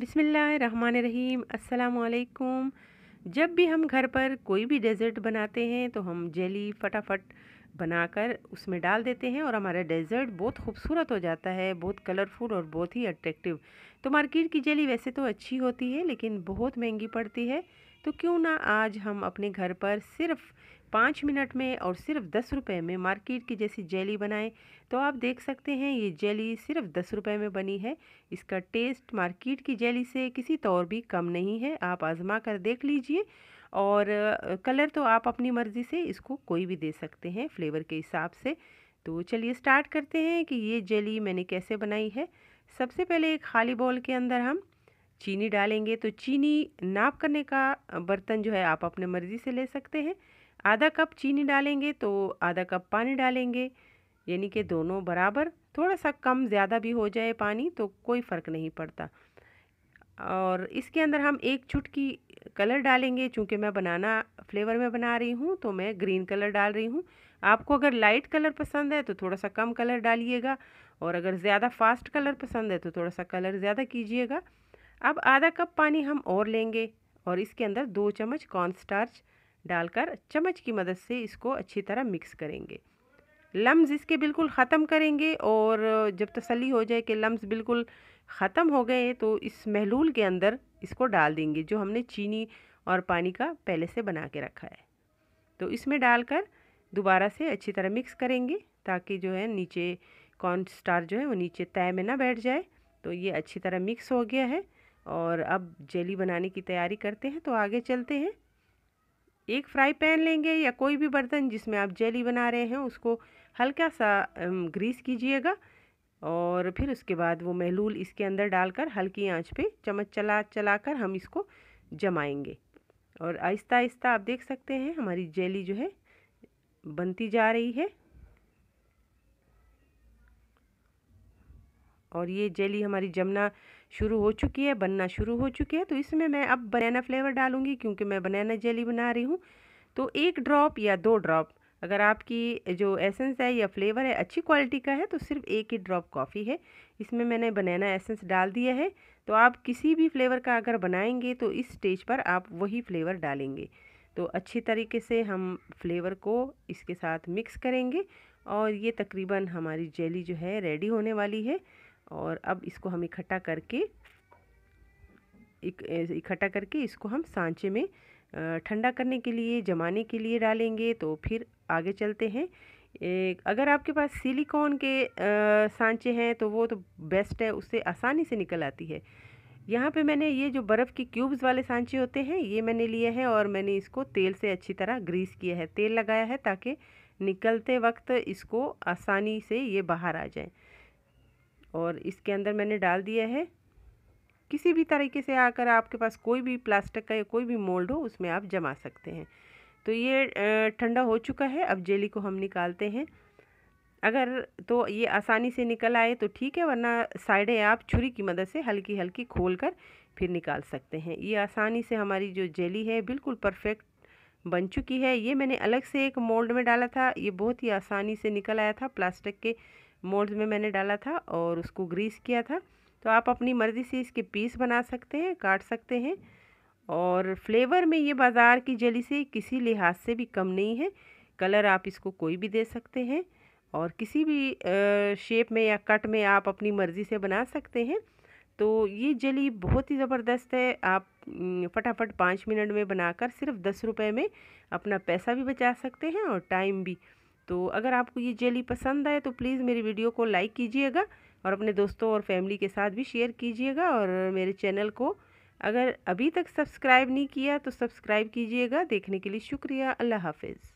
बिसमीम अल्लाम जब भी हम घर पर कोई भी डेज़र्ट बनाते हैं तो हम जेली फटाफट बनाकर उसमें डाल देते हैं और हमारा डेज़र्ट बहुत खूबसूरत हो जाता है बहुत कलरफुल और बहुत ही अट्रैक्टिव तो मार्केट की जेली वैसे तो अच्छी होती है लेकिन बहुत महंगी पड़ती है तो क्यों ना आज हम अपने घर पर सिर्फ पाँच मिनट में और सिर्फ दस रुपये में मार्केट की जैसी जेली बनाएं तो आप देख सकते हैं ये जेली सिर्फ दस रुपये में बनी है इसका टेस्ट मार्केट की जेली से किसी तौर तो भी कम नहीं है आप आज़मा कर देख लीजिए और कलर तो आप अपनी मर्ज़ी से इसको कोई भी दे सकते हैं फ्लेवर के हिसाब से तो चलिए स्टार्ट करते हैं कि ये जेली मैंने कैसे बनाई है सबसे पहले एक खाली बॉल के अंदर हम चीनी डालेंगे तो चीनी नाप करने का बर्तन जो है आप अपने मर्ज़ी से ले सकते हैं आधा कप चीनी डालेंगे तो आधा कप पानी डालेंगे यानी कि दोनों बराबर थोड़ा सा कम ज़्यादा भी हो जाए पानी तो कोई फ़र्क नहीं पड़ता और इसके अंदर हम एक चुटकी कलर डालेंगे चूँकि मैं बनाना फ्लेवर में बना रही हूँ तो मैं ग्रीन कलर डाल रही हूँ आपको अगर लाइट कलर पसंद है तो थोड़ा सा कम कलर डालिएगा और अगर ज़्यादा फास्ट कलर पसंद है तो थोड़ा सा कलर ज़्यादा कीजिएगा अब आधा कप पानी हम और लेंगे और इसके अंदर दो चम्मच कॉर्न स्टार्च डालकर चम्मच की मदद से इसको अच्छी तरह मिक्स करेंगे लम्स इसके बिल्कुल ख़त्म करेंगे और जब तसली हो जाए कि लम्स बिल्कुल ख़त्म हो गए तो इस महलूल के अंदर इसको डाल देंगे जो हमने चीनी और पानी का पहले से बना के रखा है तो इसमें डालकर दोबारा से अच्छी तरह मिक्स करेंगे ताकि जो है नीचे कॉर्न स्टार जो है वो नीचे तय में ना बैठ जाए तो ये अच्छी तरह मिक्स हो गया है और अब जेली बनाने की तैयारी करते हैं तो आगे चलते हैं एक फ्राई पैन लेंगे या कोई भी बर्तन जिसमें आप जेली बना रहे हैं उसको हल्का सा ग्रीस कीजिएगा और फिर उसके बाद वो महलूल इसके अंदर डालकर हल्की आंच पे चम्मच चला चला कर हम इसको जमाएंगे और आहिस्ता आहिस्ता आप देख सकते हैं हमारी जेली जो है बनती जा रही है और ये जेली हमारी जमना शुरू हो चुकी है बनना शुरू हो चुकी है तो इसमें मैं अब बनाना फ्लेवर डालूंगी क्योंकि मैं बनाना जेली बना रही हूँ तो एक ड्रॉप या दो ड्रॉप अगर आपकी जो एसेंस है या फ्लेवर है अच्छी क्वालिटी का है तो सिर्फ एक ही ड्रॉप कॉफ़ी है इसमें मैंने बनाना एसेंस डाल दिया है तो आप किसी भी फ्लेवर का अगर बनाएंगे तो इस स्टेज पर आप वही फ्लेवर डालेंगे तो अच्छी तरीके से हम फ्लेवर को इसके साथ मिक्स करेंगे और ये तकरीबन हमारी जेली जो है रेडी होने वाली है और अब इसको हम इकट्ठा करके इकट्ठा करके इसको हम सांचे में ठंडा करने के लिए जमाने के लिए डालेंगे तो फिर आगे चलते हैं एक अगर आपके पास सिलिकॉन के सांचे हैं तो वो तो बेस्ट है उससे आसानी से निकल आती है यहाँ पे मैंने ये जो बर्फ़ के क्यूब्स वाले सांचे होते हैं ये मैंने लिए हैं और मैंने इसको तेल से अच्छी तरह ग्रीस किया है तेल लगाया है ताकि निकलते वक्त इसको आसानी से ये बाहर आ जाए और इसके अंदर मैंने डाल दिया है किसी भी तरीके से आकर आपके पास कोई भी प्लास्टिक का या कोई भी मोल्ड हो उसमें आप जमा सकते हैं तो ये ठंडा हो चुका है अब जेली को हम निकालते हैं अगर तो ये आसानी से निकल आए तो ठीक है वरना साइडें आप छुरी की मदद से हल्की हल्की खोल कर फिर निकाल सकते हैं ये आसानी से हमारी जो जेली है बिल्कुल परफेक्ट बन चुकी है ये मैंने अलग से एक मोल्ड में डाला था ये बहुत ही आसानी से निकल आया था प्लास्टिक के मोल्ड में मैंने डाला था और उसको ग्रीस किया था तो आप अपनी मर्ज़ी से इसके पीस बना सकते हैं काट सकते हैं और फ्लेवर में ये बाज़ार की जली से किसी लिहाज से भी कम नहीं है कलर आप इसको कोई भी दे सकते हैं और किसी भी शेप में या कट में आप अपनी मर्ज़ी से बना सकते हैं तो ये जली बहुत ही ज़बरदस्त है आप फटाफट पाँच मिनट में बनाकर सिर्फ दस रुपये में अपना पैसा भी बचा सकते हैं और टाइम भी तो अगर आपको ये जेली पसंद आए तो प्लीज़ मेरी वीडियो को लाइक कीजिएगा और अपने दोस्तों और फैमिली के साथ भी शेयर कीजिएगा और मेरे चैनल को अगर अभी तक सब्सक्राइब नहीं किया तो सब्सक्राइब कीजिएगा देखने के लिए शुक्रिया अल्लाह हाफिज़